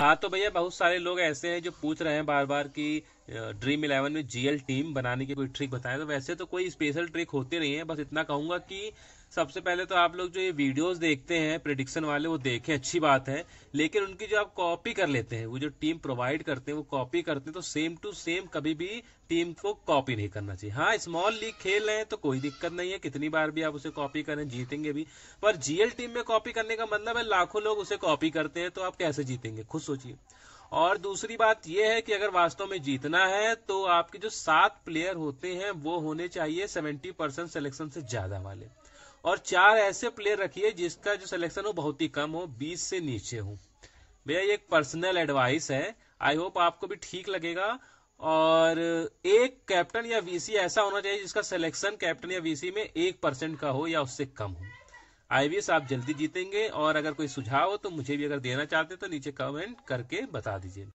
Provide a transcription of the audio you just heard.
हाँ तो भैया बहुत सारे लोग ऐसे हैं जो पूछ रहे हैं बार बार कि ड्रीम इलेवन में जीएल टीम बनाने की कोई ट्रिक बताएं तो वैसे तो कोई स्पेशल ट्रिक होती नहीं है बस इतना कहूंगा कि सबसे पहले तो आप लोग जो ये वीडियोस देखते हैं प्रिडिक्शन वाले वो देखें अच्छी बात है लेकिन उनकी जो आप कॉपी कर लेते हैं वो जो टीम प्रोवाइड करते हैं वो कॉपी करते हैं तो सेम टू सेम कभी भी टीम को कॉपी नहीं करना चाहिए हाँ स्मॉल लीग खेल रहे हैं तो कोई दिक्कत नहीं है कितनी बार भी आप उसे कॉपी करें जीतेंगे भी पर जीएल टीम में कॉपी करने का मतलब है लाखों लोग उसे कॉपी करते हैं तो आप कैसे जीतेंगे खुद सोचिए और दूसरी बात यह है कि अगर वास्तव में जीतना है तो आपके जो सात प्लेयर होते हैं वो होने चाहिए सेवेंटी परसेंट सिलेक्शन से ज्यादा वाले और चार ऐसे प्लेयर रखिए जिसका जो सिलेक्शन हो बहुत ही कम हो बीस से नीचे हो भैया ये एक पर्सनल एडवाइस है आई होप आपको भी ठीक लगेगा और एक कैप्टन या वीसी ऐसा होना चाहिए जिसका सिलेक्शन कैप्टन या वीसी में एक परसेंट का हो या उससे कम हो आईवीएस आप जल्दी जीतेंगे और अगर कोई सुझाव हो तो मुझे भी अगर देना चाहते हैं तो नीचे कमेंट करके बता दीजिए